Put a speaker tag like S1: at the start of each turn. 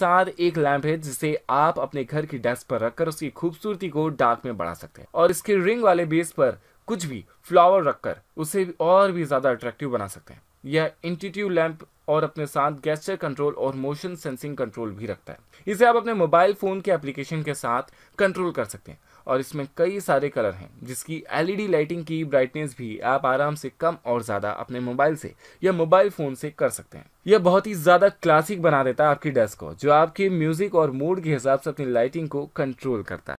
S1: साथ एक लैंप है जिसे आप अपने घर की डेस्क पर रखकर उसकी खूबसूरती को डार्क में बढ़ा सकते हैं और इसके रिंग वाले बेस पर कुछ भी फ्लावर रखकर उसे और भी ज्यादा अट्रैक्टिव बना सकते हैं यह इंटीट्यू लैंप और अपने साथ गेस्टर कंट्रोल और मोशन सेंसिंग कंट्रोल भी रखता है इसे आप अपने मोबाइल फ़ोन के एप्लीकेशन के साथ कंट्रोल कर सकते हैं और इसमें कई सारे कलर हैं जिसकी एलईडी लाइटिंग की ब्राइटनेस भी आप आराम से कम और ज़्यादा अपने मोबाइल से या मोबाइल फ़ोन से कर सकते हैं यह बहुत ही ज़्यादा क्लासिक बना देता है आपकी डेस्क को जो आपके म्यूज़िक और मूड के हिसाब से अपनी लाइटिंग को कंट्रोल करता है